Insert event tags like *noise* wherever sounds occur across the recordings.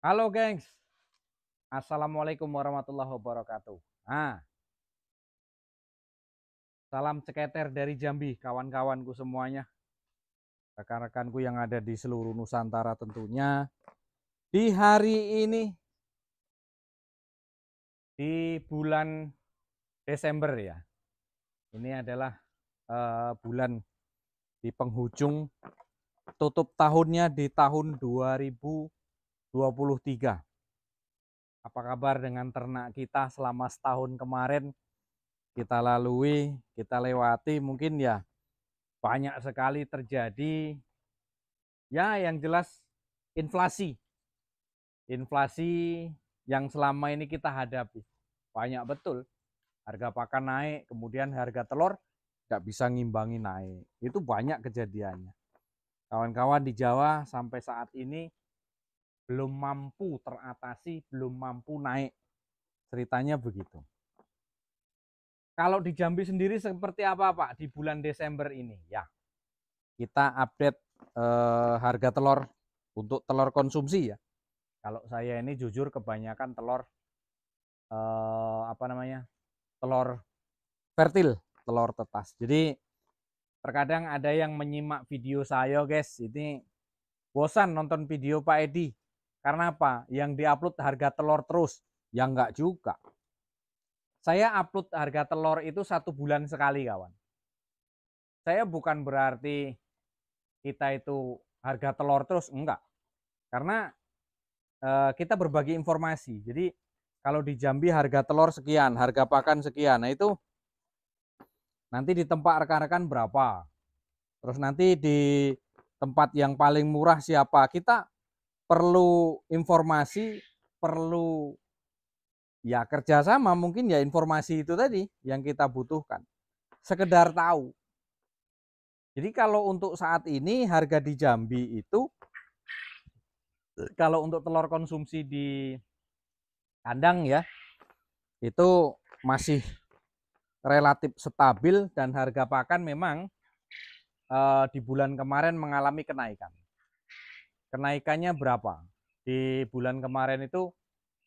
Halo gengs, Assalamualaikum warahmatullahi wabarakatuh. Nah, salam ceketer dari Jambi, kawan-kawanku semuanya. Rekan-rekanku yang ada di seluruh Nusantara tentunya. Di hari ini, di bulan Desember ya. Ini adalah uh, bulan di penghujung tutup tahunnya di tahun 2000 2023. Apa kabar dengan ternak kita selama setahun kemarin? Kita lalui, kita lewati mungkin ya banyak sekali terjadi ya yang jelas inflasi. Inflasi yang selama ini kita hadapi. Banyak betul. Harga pakan naik, kemudian harga telur nggak bisa ngimbangi naik. Itu banyak kejadiannya. Kawan-kawan di Jawa sampai saat ini belum mampu teratasi, belum mampu naik. Ceritanya begitu. Kalau di Jambi sendiri seperti apa Pak di bulan Desember ini? Ya, kita update eh, harga telur untuk telur konsumsi ya. Kalau saya ini jujur kebanyakan telur eh, apa namanya telur fertil, telur tetas. Jadi terkadang ada yang menyimak video saya guys, ini bosan nonton video Pak Edi. Karena apa? Yang diupload harga telur terus. Ya enggak juga. Saya upload harga telur itu satu bulan sekali kawan. Saya bukan berarti kita itu harga telur terus. Enggak. Karena eh, kita berbagi informasi. Jadi kalau di Jambi harga telur sekian, harga pakan sekian. Nah itu nanti di tempat rekan-rekan berapa. Terus nanti di tempat yang paling murah siapa. Kita perlu informasi, perlu ya kerjasama mungkin ya informasi itu tadi yang kita butuhkan. Sekedar tahu. Jadi kalau untuk saat ini harga di Jambi itu kalau untuk telur konsumsi di kandang ya itu masih relatif stabil dan harga pakan memang e, di bulan kemarin mengalami kenaikan kenaikannya berapa? Di bulan kemarin itu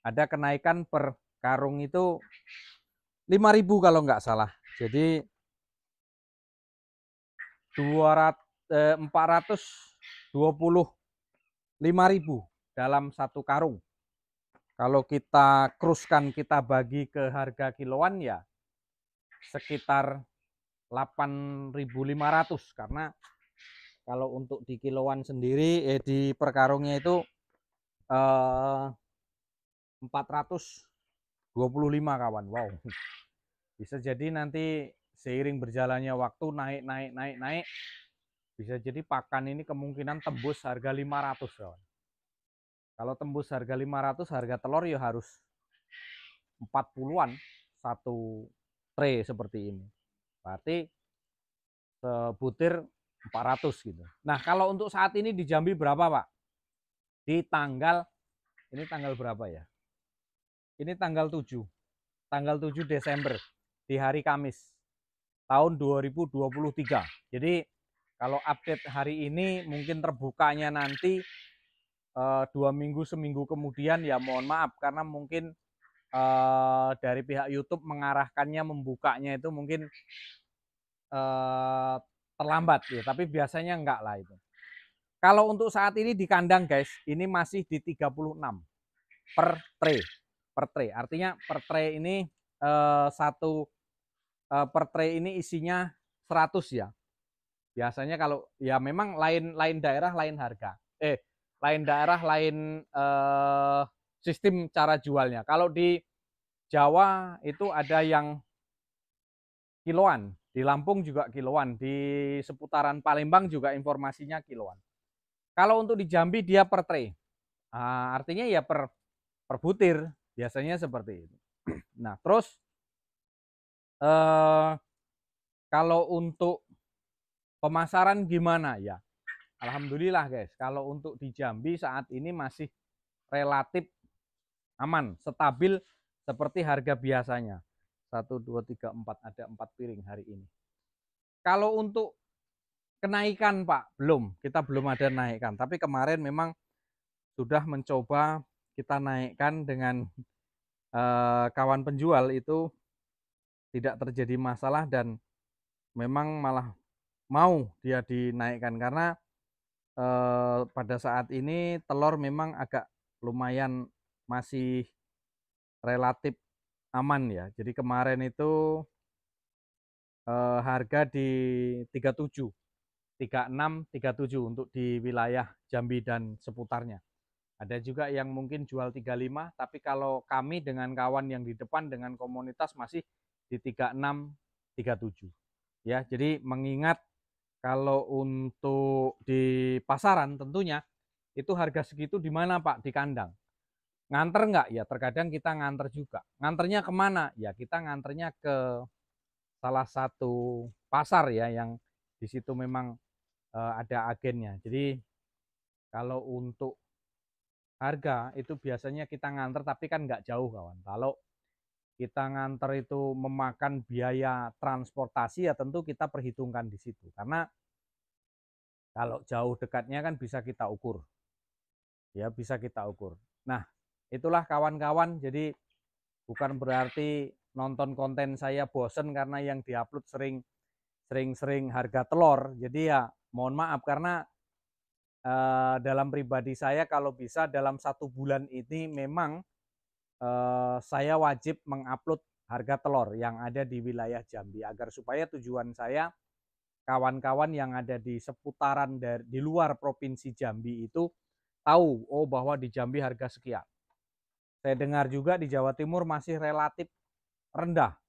ada kenaikan per karung itu 5000 kalau nggak salah. Jadi 200 eh, 425.000 dalam satu karung. Kalau kita keruskan kita bagi ke harga kiloan ya sekitar 8.500 karena kalau untuk di kiloan sendiri eh di perkarungnya itu eh 425 kawan. Wow. *laughs* Bisa jadi nanti seiring berjalannya waktu naik naik naik naik bisa jadi pakan ini kemungkinan tembus harga 500 kawan. Kalau tembus harga 500 harga telur ya harus 40-an satu tray seperti ini. Berarti sebutir eh, 400 gitu. Nah, kalau untuk saat ini di Jambi berapa, Pak? Di tanggal ini tanggal berapa ya? Ini tanggal 7. Tanggal 7 Desember di hari Kamis tahun 2023. Jadi kalau update hari ini mungkin terbukanya nanti e, dua minggu seminggu kemudian ya mohon maaf karena mungkin uh, dari pihak YouTube mengarahkannya membukanya itu mungkin uh, terlambat ya, tapi biasanya enggak lah itu. Kalau untuk saat ini di kandang guys, ini masih di 36 per tray. Per tray. Artinya per tray ini eh, satu eh, per tray ini isinya 100 ya. Biasanya kalau ya memang lain lain daerah lain harga. Eh, lain daerah lain eh, sistem cara jualnya. Kalau di Jawa itu ada yang kiloan. Di Lampung juga kiloan, di seputaran Palembang juga informasinya kiloan. Kalau untuk di Jambi dia per tray. Uh, artinya ya per per butir, biasanya seperti itu. *clears throat* Nah, terus Uh, kalau untuk pemasaran gimana ya? Alhamdulillah guys, kalau untuk di Jambi saat ini masih relatif aman, stabil seperti harga biasanya satu dua tiga empat ada empat piring hari ini kalau untuk kenaikan Pak belum kita belum ada naikkan tapi kemarin memang sudah mencoba kita naikkan dengan eh, kawan penjual itu tidak terjadi masalah dan memang malah mau dia dinaikkan karena eh, pada saat ini telur memang agak lumayan masih relatif aman ya. Jadi kemarin itu eh, harga di 37, 36, 37 untuk di wilayah Jambi dan seputarnya. Ada juga yang mungkin jual 35, tapi kalau kami dengan kawan yang di depan dengan komunitas masih di 36, 37. Ya, jadi mengingat kalau untuk di pasaran tentunya itu harga segitu di mana Pak? Di kandang. Nganter nggak? Ya terkadang kita nganter juga. Nganternya kemana? Ya kita nganternya ke salah satu pasar ya yang di situ memang e, ada agennya. Jadi kalau untuk harga itu biasanya kita nganter tapi kan nggak jauh kawan. Kalau kita nganter itu memakan biaya transportasi ya tentu kita perhitungkan di situ karena kalau jauh dekatnya kan bisa kita ukur ya bisa kita ukur nah itulah kawan-kawan jadi bukan berarti nonton konten saya bosen karena yang diupload sering sering-sering harga telur jadi ya mohon maaf karena uh, dalam pribadi saya kalau bisa dalam satu bulan ini memang uh, saya wajib mengupload harga telur yang ada di wilayah Jambi agar supaya tujuan saya kawan-kawan yang ada di seputaran dari di luar provinsi Jambi itu tahu oh bahwa di Jambi harga sekian saya dengar juga di Jawa Timur masih relatif rendah.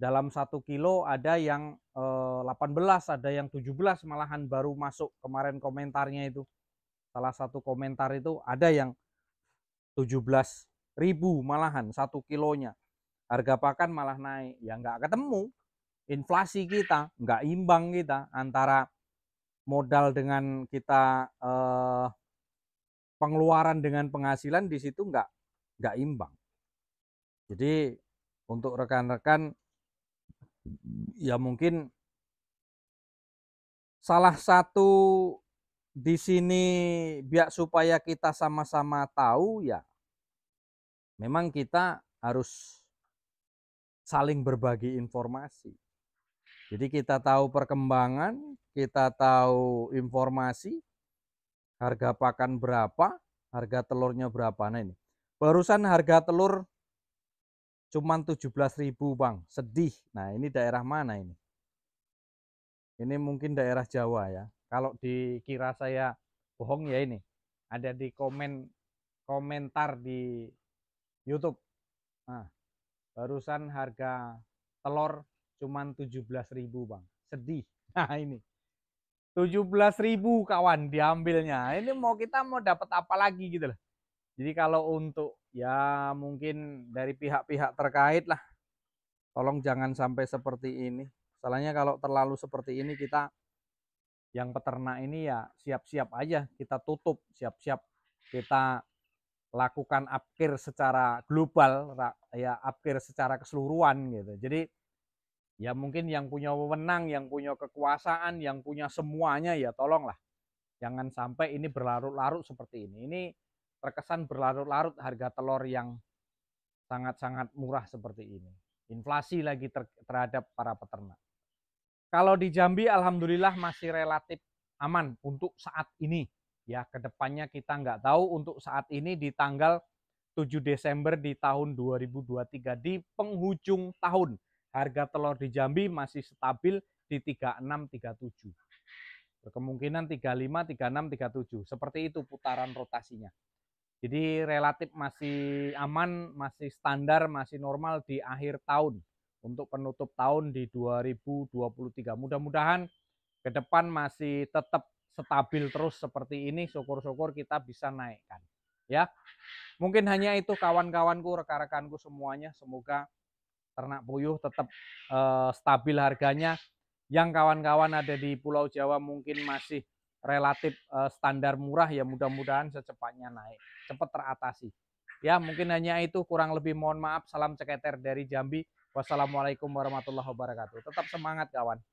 Dalam satu kilo ada yang 18, eh, ada yang 17 malahan baru masuk kemarin komentarnya itu. Salah satu komentar itu ada yang 17 ribu malahan satu kilonya. Harga pakan malah naik. Ya nggak ketemu. Inflasi kita nggak imbang kita antara modal dengan kita eh, pengeluaran dengan penghasilan di situ nggak nggak imbang jadi untuk rekan-rekan ya mungkin salah satu di sini biar supaya kita sama-sama tahu ya memang kita harus saling berbagi informasi. Jadi kita tahu perkembangan, kita tahu informasi, harga pakan berapa, harga telurnya berapa. Nah ini Barusan harga telur cuma 17.000, Bang. Sedih. Nah, ini daerah mana ini? Ini mungkin daerah Jawa ya. Kalau dikira saya bohong ya ini. Ada di komen komentar di YouTube. Nah, barusan harga telur cuma 17.000, Bang. Sedih. *laughs* Nah, ini. 17.000 kawan diambilnya. Ini mau kita mau dapat apa lagi gitu loh. Jadi kalau untuk ya mungkin dari pihak-pihak terkait lah, tolong jangan sampai seperti ini. Soalnya kalau terlalu seperti ini kita yang peternak ini ya siap-siap aja kita tutup, siap-siap kita lakukan upkir secara global, ya upkir secara keseluruhan gitu. Jadi ya mungkin yang punya wewenang, yang punya kekuasaan, yang punya semuanya ya tolonglah. Jangan sampai ini berlarut-larut seperti ini. Ini terkesan berlarut-larut harga telur yang sangat-sangat murah seperti ini. Inflasi lagi ter terhadap para peternak. Kalau di Jambi alhamdulillah masih relatif aman untuk saat ini. Ya, kedepannya kita nggak tahu untuk saat ini di tanggal 7 Desember di tahun 2023 di penghujung tahun harga telur di Jambi masih stabil di 3637. Kemungkinan 35, 36, 37. Seperti itu putaran rotasinya. Jadi relatif masih aman, masih standar, masih normal di akhir tahun untuk penutup tahun di 2023. Mudah-mudahan ke depan masih tetap stabil terus seperti ini. Syukur-syukur kita bisa naikkan. Ya, mungkin hanya itu kawan-kawanku, rekan-rekanku semuanya. Semoga ternak puyuh tetap uh, stabil harganya. Yang kawan-kawan ada di Pulau Jawa mungkin masih relatif uh, standar murah ya mudah-mudahan secepatnya naik, cepat teratasi. Ya, mungkin hanya itu kurang lebih mohon maaf salam ceketer dari Jambi. Wassalamualaikum warahmatullahi wabarakatuh. Tetap semangat kawan.